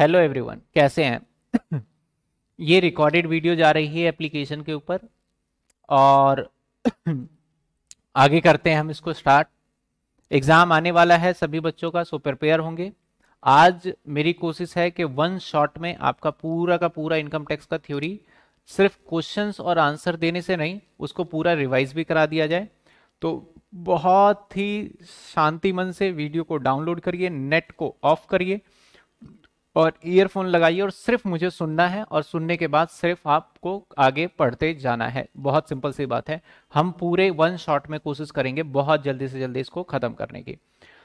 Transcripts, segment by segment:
hello everyone कैसे हैं ये रिकॉर्डेड वीडियो जा रही है एप्लीकेशन के ऊपर और आगे करते हैं हम इसको स्टार्ट एग्ज़ाम आने वाला है सभी बच्चों का सो प्रिपेयर होंगे आज मेरी कोशिश है कि वन शॉट में आपका पूरा का पूरा इनकम टैक्स का थ्योरी सिर्फ क्वेश्चंस और आंसर देने से नहीं उसको पूरा रिवाइज भी करा दिया जाए तो बहुत ही शांति मन से वीडियो को डाउनलोड करिए नेट को ऑफ करिए और ईयरफोन लगाइए और सिर्फ मुझे सुनना है और सुनने के बाद सिर्फ आपको आगे पढ़ते जाना है बहुत सिंपल सी बात है हम पूरे वन शॉट में कोशिश करेंगे बहुत जल्दी से जल्दी इसको ख़त्म करने की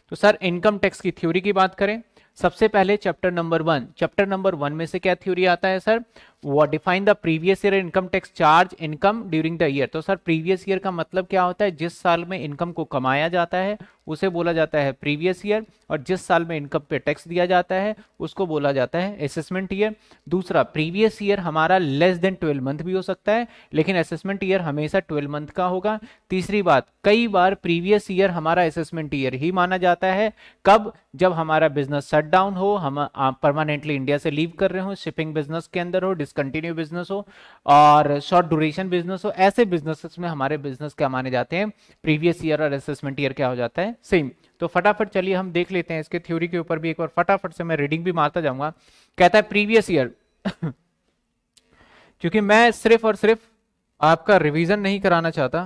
तो सर इनकम टैक्स की थ्योरी की बात करें सबसे पहले chapter number one chapter number one में से क्या थ्योरी आता है sir what define the previous year income tax charge income during the year तो सर प्रीवियस ईयर का मतलब क्या होता है जिस साल में इनकम को कमाया जाता है उसे बोला जाता है प्रीवियस ईयर और जिस साल में इनकम पे टैक्स दिया जाता है उसको बोला जाता है असेसमेंट ईयर दूसरा प्रीवियस ईयर हमारा लेस देन ट्वेल्व मंथ भी हो सकता है लेकिन असेसमेंट ईयर हमेशा ट्वेल्व मंथ का होगा तीसरी बात कई बार प्रीवियस ईयर हमारा असेसमेंट ईयर ही माना जाता है कब जब हमारा बिजनेस शट डाउन हो हम परमानेंटली इंडिया से लीव कर रहे हो शिपिंग बिजनेस के अंदर हो डिसकंटिन्यू बिजनेस हो और शॉर्ट ड्यूरेशन बिजनेस हो ऐसे बिजनेस में हमारे बिजनेस क्या माने जाते हैं प्रीवियस ईयर और असेसमेंट ईयर क्या हो जाता है सेम तो फटाफट चलिए हम देख लेते हैं इसके थ्योरी के ऊपर भी एक बार फटाफट से मैं रीडिंग भी मारता जाऊंगा कहता है प्रीवियस ईयर क्योंकि मैं सिर्फ और सिर्फ आपका रिवीजन नहीं कराना चाहता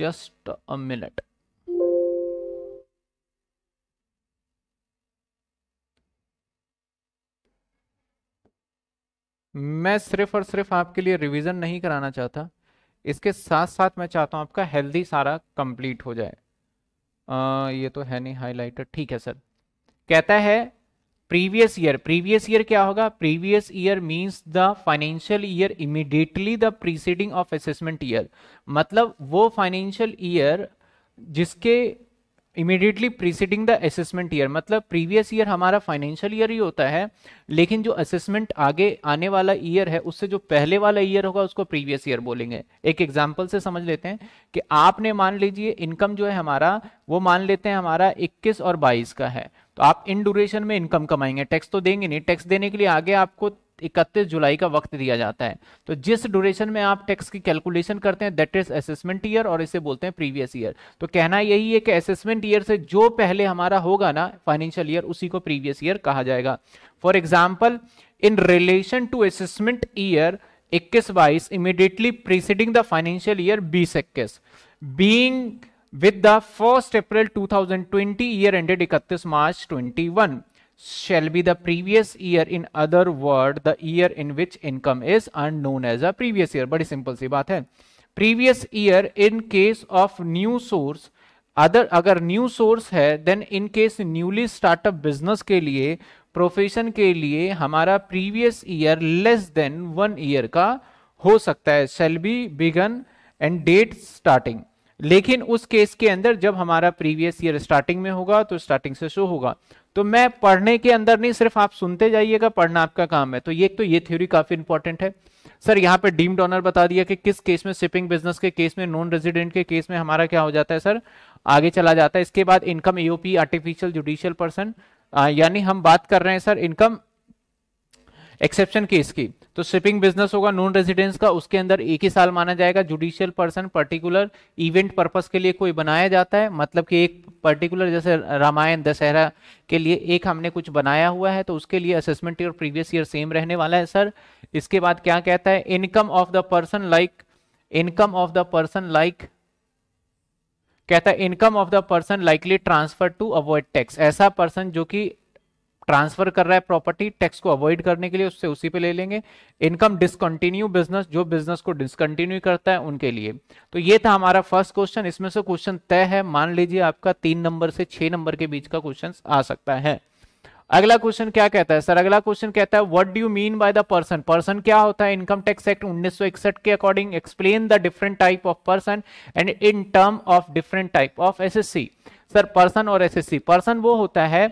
जस्ट अ मिनट मैं सिर्फ और सिर्फ आपके लिए रिवीजन नहीं कराना चाहता इसके साथ साथ मैं चाहता हूँ आपका हेल्दी सारा कंप्लीट हो जाए आ, ये तो है नहीं हाईलाइटर ठीक है सर कहता है प्रीवियस ईयर प्रीवियस ईयर क्या होगा previous year means the financial year immediately the preceding of assessment year मतलब वो फाइनेंशियल ईयर जिसके immediately preceding the assessment year मतलब प्रीवियस ईयर हमारा फाइनेंशियल ईयर ही होता है लेकिन जो असेसमेंट आगे आने वाला ईयर है उससे जो पहले वाला ईयर होगा उसको प्रीवियस ईयर बोलेंगे एक एग्जाम्पल से समझ लेते हैं कि आपने मान लीजिए इनकम जो है हमारा वो मान लेते हैं हमारा इक्कीस और 22 का है तो आप इन ड्यूरेशन में इनकम कमाएंगे टैक्स तो देंगे नहीं टैक्स देने के लिए आगे आपको इकतीस जुलाई का वक्त दिया जाता है तो जिस ड्यूरेशन में आप टैक्स की कैलकुलेशन करते हैं दैट इज असेसमेंट ईयर और इसे बोलते हैं प्रीवियस ईयर तो कहना यही है कि असेसमेंट ईयर से जो पहले हमारा होगा ना फाइनेंशियल ईयर उसी को प्रीवियस ईयर कहा जाएगा for example in relation to assessment year इक्कीस बाईस immediately preceding the financial year बीस इक्कीस being with the first April two thousand twenty year ended इकतीस March twenty one shall be the previous year in other word the year in which income is earned known as a previous year बड़ी simple सी बात है previous year in case of new source other अगर new source है then in case newly startup business के लिए profession के लिए हमारा previous year less than one year का हो सकता है shall be begin and date starting लेकिन उस केस के अंदर जब हमारा प्रीवियस ईयर स्टार्टिंग में होगा तो स्टार्टिंग से शो होगा तो मैं पढ़ने के अंदर नहीं सिर्फ आप सुनते जाइएगा पढ़ना आपका काम है तो ये तो ये थ्योरी काफी इंपॉर्टेंट है सर यहाँ पे डीम डॉनर बता दिया कि किस केस में शिपिंग बिजनेस के केस में नॉन रेजिडेंट के केस में हमारा क्या हो जाता है सर आगे चला जाता है इसके बाद income AOP artificial judicial person यानी हम बात कर रहे हैं सर इनकम एक्सेप्शन केस की तो शिपिंग बिजनेस होगा नॉन रेजिडेंस का उसके अंदर एक ही साल माना जाएगा judicial person particular event purpose के लिए कोई बनाया जाता है मतलब कि एक पर्टिकुलर जैसे रामायण दशहरा के लिए एक हमने कुछ बनाया हुआ है तो उसके लिए assessment year previous year same रहने वाला है सर इसके बाद क्या कहता है income of the person like income of the person like कहता है income of the person likely transfer to avoid tax ऐसा पर्सन जो कि ट्रांसफर कर रहा है प्रॉपर्टी टैक्स को अवॉइड करने के लिए उससे उसी पे ले लेंगे इनकम डिसकंटिन्यू बिजनेस जो बिजनेस को डिसकंटिन्यू करता है उनके लिए तो ये था हमारा फर्स्ट क्वेश्चन इसमें से क्वेश्चन तय है मान लीजिए आपका तीन नंबर से छह नंबर के बीच का क्वेश्चन आ सकता है अगला क्वेश्चन क्या कहता है सर अगला क्वेश्चन कहता है what do you mean by the person person क्या होता है इनकम टैक्स एक्ट 1961 के according explain the different type of person and in term of different type of assessee sir person और एसएससी पर्सन वो होता है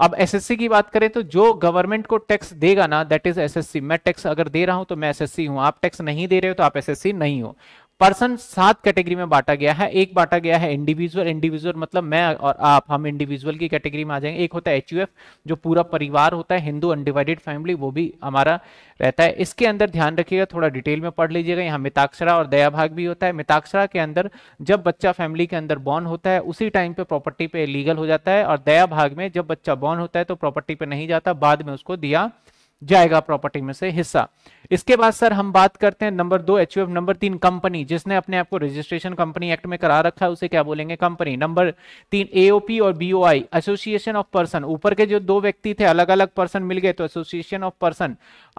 अब एसएससी की बात करें तो जो गवर्नमेंट को टैक्स देगा ना दैट इज एसएससी मैं टैक्स अगर दे रहा हूं तो मैं एसएससी हूं आप टैक्स नहीं दे रहे हो तो आप एसएससी नहीं हो पर्सन सात कैटेगरी में बांटा गया है एक बांटा गया है इंडिविजुअल इंडिविजुअल मतलब मैं और आप हम इंडिविजुअल की कैटेगरी में आ जाएंगे एक होता है एच जो पूरा परिवार होता है हिंदू अनडिवाइडेड फैमिली वो भी हमारा रहता है इसके अंदर ध्यान रखिएगा थोड़ा डिटेल में पढ़ लीजिएगा यहाँ मिताक्षरा और दया भाग भी होता है मिताक्षरा के अंदर जब बच्चा फैमिली के अंदर बॉर्न होता है उसी टाइम पे प्रॉपर्टी पे लीगल हो जाता है और दया भाग में जब बच्चा बॉर्न होता है तो प्रॉपर्टी पे नहीं जाता बाद में उसको दिया जाएगा प्रॉपर्टी में से हिस्सा इसके बाद सर हम बात करते हैं नंबर दो एच नंबर तीन कंपनी जिसने अपने आप को रजिस्ट्रेशन कंपनी एक्ट में करा रखा है उसे क्या बोलेंगे कंपनी नंबर तीन एओपी और बीओआई एसोसिएशन ऑफ पर्सन ऊपर के जो दो व्यक्ति थे अलग अलग पर्सन मिल गए तो एसोसिएशन ऑफ पर्सन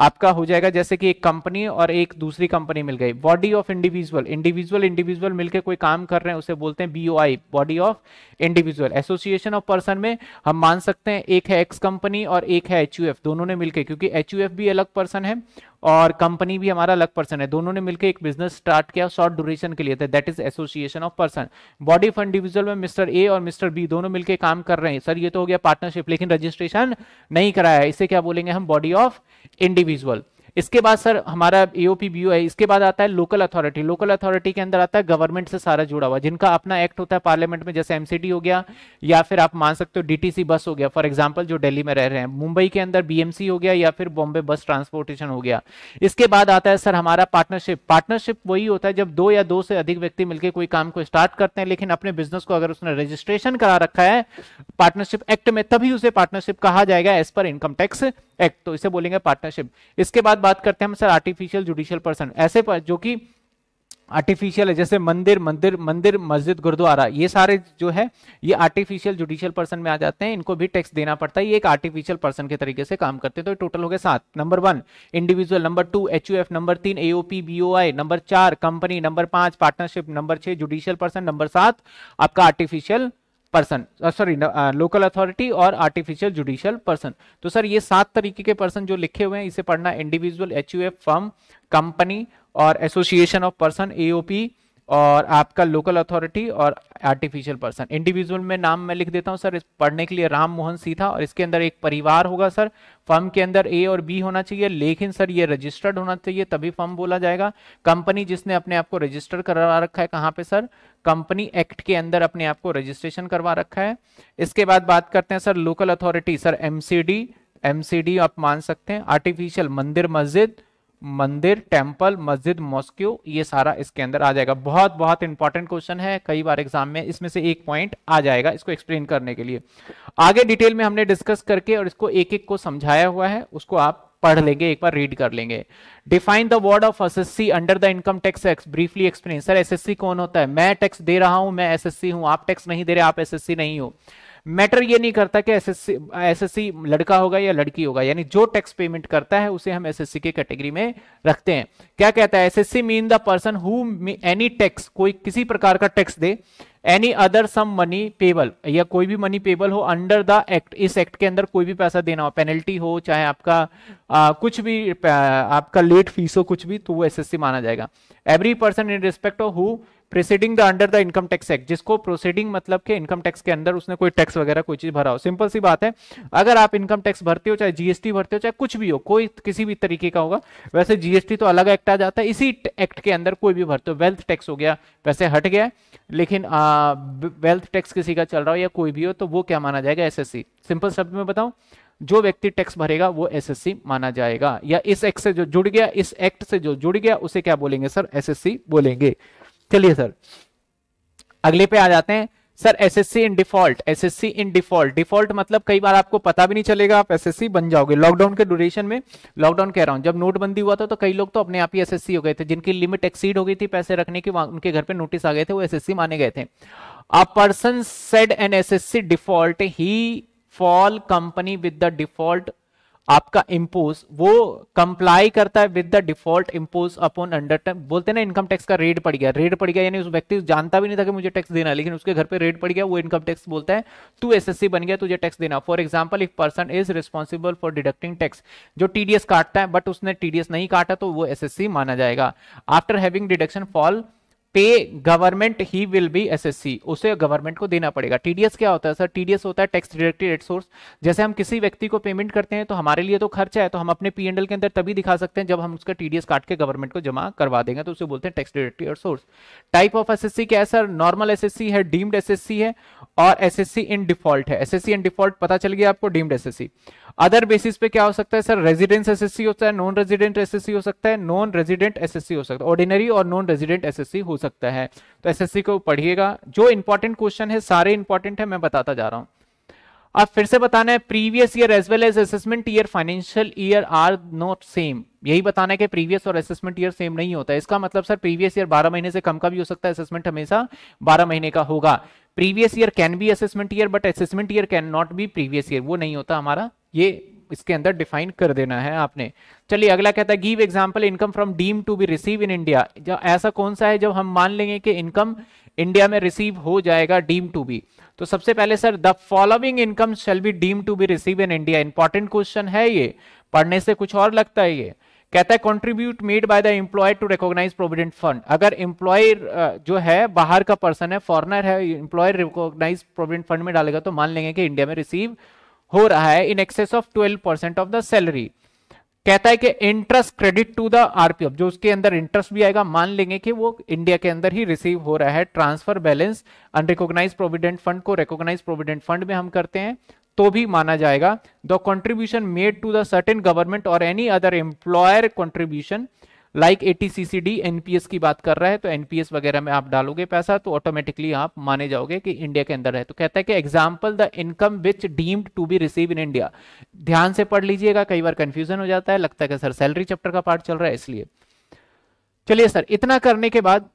आपका हो जाएगा जैसे कि एक कंपनी और एक दूसरी कंपनी मिल गई body of individual individual individual मिलकर कोई काम कर रहे हैं उसे बोलते हैं BOI body of individual association of person में हम मान सकते हैं एक है एक्स कंपनी और एक है एच दोनों ने मिलकर क्योंकि एच भी अलग पर्सन है और कंपनी भी हमारा अलग पर्सन है दोनों ने मिलकर एक बिजनेस स्टार्ट किया शॉर्ट ड्यूरेशन के लिए था that is association of person body of individual में मिस्टर ए और मिस्टर बी दोनों मिलकर काम कर रहे हैं सर ये तो हो गया पार्टनरशिप लेकिन रजिस्ट्रेशन नहीं कराया इसे क्या बोलेंगे हम बॉडी ऑफ इंडिविजुअल इसके बाद सर हमारा एओपी बी है इसके बाद आता है लोकल अथॉरिटी लोकल अथॉरिटी के अंदर आता है गवर्नमेंट से सारा जुड़ा हुआ जिनका अपना एक्ट होता है पार्लियामेंट में जैसे एमसीडी हो गया या फिर आप मान सकते हो डीटीसी बस हो गया फॉर एग्जाम्पल जो दिल्ली में रह रहे हैं मुंबई के अंदर बीएमसी हो गया या फिर बॉम्बे बस ट्रांसपोर्टेशन हो गया इसके बाद आता है सर हमारा पार्टनरशिप पार्टनरशिप वही होता है जब दो या दो से अधिक व्यक्ति मिलकर कोई काम को स्टार्ट करते हैं लेकिन अपने बिजनेस को अगर उसने रजिस्ट्रेशन करा रखा है पार्टनरशिप एक्ट में तभी उसे पार्टनरशिप कहा जाएगा as per income tax act तो इसे बोलेंगे पार्टनरशिप इसके बाद बात करते हैं हम सर आर्टिफिशियल जुडिशियल पर्सन ऐसे पर, जो कि आर्टिफिशियल है जैसे मंदिर मंदिर मंदिर मस्जिद गुरुद्वारा ये सारे जो है ये आर्टिफिशियल जुडिशियल पर्सन में आ जाते हैं इनको भी टैक्स देना पड़ता है ये एक आर्टिफिशियल पर्सन के तरीके से काम करते हैं तो टोटल हो गए सात number one individual number two H number तीन एओपी बीओआई नंबर चार कंपनी नंबर पांच पार्टनरशिप नंबर छह जुडिशियल पर्सन नंबर सात आपका artificial person sorry local authority और आर्टिफिशियल जुडिशियल पर्सन तो सर ये सात तरीके के पर्सन जो लिखे हुए हैं इसे पढ़ना इंडिविजुअल एच फर्म कंपनी और एसोसिएशन ऑफ पर्सन एओपी और आपका लोकल अथॉरिटी और आर्टिफिशियल पर्सन इंडिविजुअल में नाम मैं लिख देता हूं सर पढ़ने के लिए राम मोहन सीथा और इसके अंदर एक परिवार होगा सर फर्म के अंदर ए और बी होना चाहिए लेकिन सर ये रजिस्टर्ड होना चाहिए तभी फर्म बोला जाएगा कंपनी जिसने अपने आप को रजिस्टर करवा रखा है कहाँ पे सर कंपनी एक्ट के अंदर अपने आप को रजिस्ट्रेशन करवा रखा है इसके बाद बात करते हैं sir local authority sir M MCD आप मान सकते हैं आर्टिफिशियल मंदिर मस्जिद मंदिर टेम्पल मस्जिद मॉस्क्यो ये सारा इसके अंदर आ जाएगा बहुत बहुत इंपॉर्टेंट क्वेश्चन है कई बार एग्जाम में इसमें से एक पॉइंट आ जाएगा इसको एक्सप्लेन करने के लिए आगे डिटेल में हमने डिस्कस करके और इसको एक एक को समझाया हुआ है उसको आप पढ़ लेंगे एक बार रीड कर लेंगे define the word of assessee under the income tax act briefly explain sir assessee कौन होता है मैं टैक्स दे रहा हूं मैं एसएससी हूं आप टैक्स नहीं दे रहे आप एसएससी नहीं हो मैटर ये नहीं करता कि एसएससी एस लड़का होगा या लड़की होगा यानी जो टैक्स पेमेंट करता है उसे हम एसएससी के कैटेगरी में रखते हैं क्या कहता है assessee mean the person who any tax कोई किसी प्रकार का टैक्स दे any other sum money payable या कोई भी मनी पेबल हो अंडर द एक्ट इस एक्ट के अंदर कोई भी पैसा देना हो पेनल्टी हो चाहे आपका आ, कुछ भी आपका लेट फीस हो कुछ भी तो वो एसएससी माना जाएगा every person in respect of who proceeding the under the income tax act जिसको प्रोसीडिंग मतलब के इनकम टैक्स के अंदर उसने कोई टैक्स वगैरह कोई चीज भरा हो सिंपल सी बात है अगर आप इनकम टैक्स भरते हो चाहे जीएसटी भरते हो चाहे कुछ भी हो कोई किसी भी तरीके का होगा वैसे जीएसटी तो अलग एक्ट आ जाता है इसी एक्ट के अंदर कोई भी भरते हो वेल्थ टैक्स हो गया वैसे हट गया लेकिन आ, वेल्थ टैक्स किसी का चल रहा हो या कोई भी हो तो वो क्या माना जाएगा एस सिंपल शब्द में बताऊं जो व्यक्ति टैक्स भरेगा वो एसएससी माना जाएगा या इस एक्ट से जो जुड़ गया इस एक्ट से जो जुड़ गया उसे क्या बोलेंगे सर एसएससी बोलेंगे चलिए सर अगले पे आ जाते हैं sir assessee in default assessee in default default मतलब कई बार आपको पता भी नहीं चलेगा आप एसएससी बन जाओगे लॉकडाउन के ड्यूरेशन में लॉकडाउन कह रहा हूं जब नोटबंदी हुआ था तो कई लोग तो अपने आप ही एसएससी हो गए थे जिनकी लिमिट एक्सीड हो गई थी पैसे रखने की उनके घर पे नोटिस आ गए थे वो सी माने गए थे a person said an assessee default he fall company with the default आपका इम्पोज वो कंप्लाई करता है with the default impose upon under बोलते हैं ना इनकम टैक्स का रेट पड़ गया रेट पड़ गया यानी उस व्यक्ति जानता भी नहीं था कि मुझे टैक्स देना लेकिन उसके घर पे रेट पड़ गया वो इनकम टैक्स बोलता है तू एसएससी बन गया तुझे टैक्स देना for example if person is responsible for deducting tax जो टीडीएस काटता है बट उसने टीडीएस नहीं काटा तो वो एसएससी माना जाएगा after having deduction fall pay government he will be assessee उसे गवर्नमेंट को देना पड़ेगा टीडीएस क्या होता है सर टीडीएस होता है टैक्स डिडक्टेड एट सोर्स जैसे हम किसी व्यक्ति को पेमेंट करते हैं तो हमारे लिए तो खर्चा है तो हम अपने पी के अंदर तभी दिखा सकते हैं जब हम उसका टीडीएस काट के गवर्नमेंट को जमा करवा देंगे तो उसे बोलते हैं tax deducted at source type of assessee क्या है सर नॉर्मल एस है डीम्ड एस है और एस इन डिफॉल्ट है एस इन डिफॉल्ट पता चल गया आपको डीम्ड एस अदर बेसिस पे क्या हो सकता है सर रेजिडेंस एसएससी होता है नॉन रेजिडेंट एसएससी हो सकता है नॉन रेजिडेंट एसएससी हो सकता है ऑर्डिनरी और नॉन रेजिडेंट एसएससी हो सकता है तो एसएससी को पढ़िएगा जो इंपॉर्टेंट क्वेश्चन है सारे इंपॉर्टेंट है मैं बताता जा रहा हूं अब फिर से बताना है previous year as well as assessment year financial year are not same यही बताना है कि प्रीवियस और असेसमेंट ईयर सेम नहीं होता है इसका मतलब सर प्रीवियस ईयर 12 महीने से कम का भी हो सकता है असेसमेंट हमेशा 12 महीने का होगा previous year can be assessment year but assessment year cannot be previous year वो नहीं होता हमारा ये इसके अंदर डिफाइन कर देना है आपने चलिए अगला कहता है give example income from deem to be receive in India जब ऐसा कौन सा है जब हम मान लेंगे कि इनकम इंडिया में रिसीव हो जाएगा डीम टू बी तो सबसे पहले sir the following income shall be deem to be receive in India important question है ये पढ़ने से कुछ और लगता है ये कहता है contribute made by the employ to recognise provident fund अगर एम्प्लॉय जो है बाहर का पर्सन है फॉरनर है एम्प्लॉय रिकॉग्नाइज प्रोविडेंट फंड में डालेगा तो मान लेंगे कि इंडिया में रिसीव हो रहा है in excess of twelve percent of the salary कहता है कि interest credit to the RPF जो उसके अंदर इंटरेस्ट भी आएगा मान लेंगे कि वो इंडिया के अंदर ही रिसीव हो रहा है transfer balance unrecognise provident fund को रिकोगनाइज प्रोविडेंट फंड में हम करते हैं तो भी माना जाएगा the contribution made to the certain government और any other employer contribution like eighty C NPS की बात कर रहा है तो एनपीएस वगैरह में आप डालोगे पैसा तो ऑटोमेटिकली आप माने जाओगे कि इंडिया के अंदर है तो कहता है कि example the income which deemed to be receive in India ध्यान से पढ़ लीजिएगा कई बार कंफ्यूजन हो जाता है लगता है कि सर सैलरी चैप्टर का पार्ट चल रहा है इसलिए चलिए सर इतना करने के बाद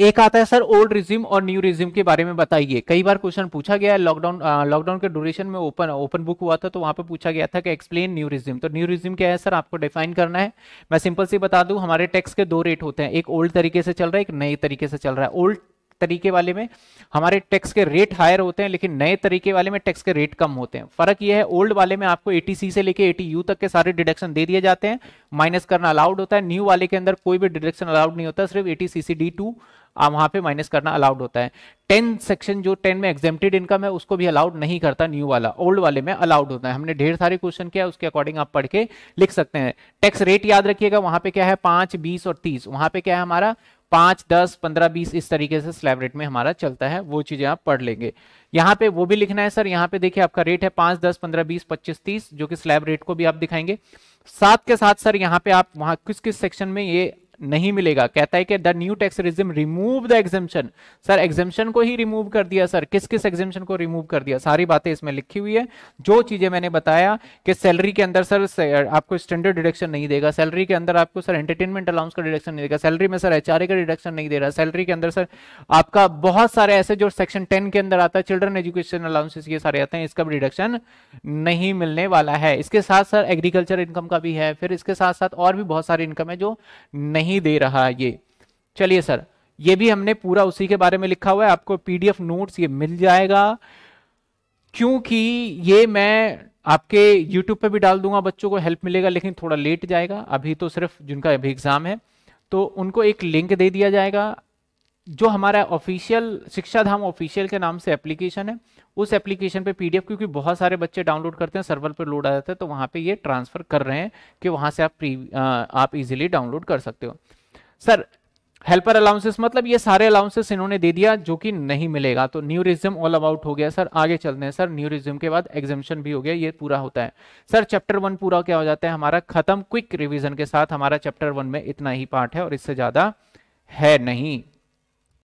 एक आता है सर ओल्ड रिज्यूम और न्यू रिज्यूम के बारे में बताइए कई बार क्वेश्चन पूछा गया है लॉकडाउन लॉकडाउन के ड्यूरेशन में ओपन ओपन बुक हुआ था तो वहां पे पूछा गया था कि एक्सप्लेन न्यू रिज्यूम तो न्यू रिज्यूम क्या है सर आपको डिफाइन करना है मैं सिंपल सी बता दूं हमारे टैक्स के दो रेट होते हैं एक ओल्ड तरीके से चल रहा है एक नए तरीके से चल रहा है ओल्ड तरीके वाले में हमारे टैक्स के रेट हायर होते हैं लेकिन नए तरीके वाले में टैक्स के रेट कम होते हैं फर्क यह है ओल्ड वाले में आपको एटीसी से लेके एटी यू तक के सारे डिडक्शन दे दिए जाते हैं माइनस करना अलाउड होता है न्यू वाले के अंदर कोई भी डिडक्शन अलाउड नहीं होता सिर्फ एटी सी सी वहां पे माइनस करना अलाउड होता है टेन सेक्शन जो टेन में एग्जेम्प्टेड इनकम है उसको भी अलाउड नहीं करता न्यू वाला ओल्ड वाले में अलाउड होता है हमने ढेर सारे क्वेश्चन किया उसके अकॉर्डिंग आप पढ़ के लिख सकते हैं टैक्स रेट याद रखिएगा वहां पे क्या है पांच बीस और तीस वहां पे क्या है हमारा पांच दस पंद्रह बीस इस तरीके से स्लैब रेट में हमारा चलता है वो चीज़ें आप पढ़ लेंगे यहाँ पे वो भी लिखना है सर यहाँ पे देखिए आपका रेट है पांच दस पंद्रह बीस पच्चीस तीस जो कि स्लैब रेट को भी आप दिखाएंगे साथ के साथ सर यहाँ पे आप वहां किस किस सेक्शन में ये नहीं मिलेगा कहता है कि the new tax regime remove the exemption sir exemption को ही रिमूव कर दिया सर किस किस एग्जेंशन को रिमूव कर दिया सारी बातें इसमें लिखी हुई है जो चीजें मैंने बताया कि सैलरी के अंदर सर, आपको स्टैंडर्ड डिडक्शन नहीं देगा सैलरी के अंदर आपको सर एंटरटेनमेंट अलाउंस का डिडक्शन नहीं देगा सैलरी में सर एच का डिडक्शन नहीं दे रहा सैलरी के अंदर सर आपका बहुत सारे ऐसे जो सेक्शन टेन के अंदर आता है चिल्ड्रन एजुकेशन अलाउंसेस ये सारे आते हैं इसका भी डिडक्शन नहीं मिलने वाला है इसके साथ सर एग्रीकल्चर इनकम का भी है फिर इसके साथ साथ और भी बहुत सारे इनकम है जो नहीं नहीं दे रहा है ये चलिए सर ये भी हमने पूरा उसी के बारे में लिखा हुआ है आपको पीडीएफ नोट्स ये मिल जाएगा क्योंकि ये मैं आपके यूट्यूब पे भी डाल दूंगा बच्चों को हेल्प मिलेगा लेकिन थोड़ा लेट जाएगा अभी तो सिर्फ जिनका अभी एग्ज़ाम है तो उनको एक लिंक दे दिया जाएगा जो हमारा ऑफिशियल शिक्षा धाम ऑफिशियल के नाम से एप्लीकेशन है उस एप्लीकेशन पे पीडीएफ क्योंकि बहुत सारे बच्चे डाउनलोड करते हैं सर्वर पर लोड आ जाता है तो वहाँ पे ये ट्रांसफर कर रहे हैं कि वहाँ से आप प्री आप इजीली डाउनलोड कर सकते हो सर हेल्पर अलाउंसेस मतलब ये सारे अलाउंसेस इन्होंने दे दिया जो कि नहीं मिलेगा तो न्यू रिज्यूम ऑल अबाउट हो गया सर आगे चलते हैं सर न्यू रिज्यूम के बाद एग्जामिशन भी हो गया ये पूरा होता है सर चैप्टर वन पूरा क्या हो जाता है हमारा खत्म क्विक रिविजन के साथ हमारा चैप्टर वन में इतना ही पार्ट है और इससे ज़्यादा है नहीं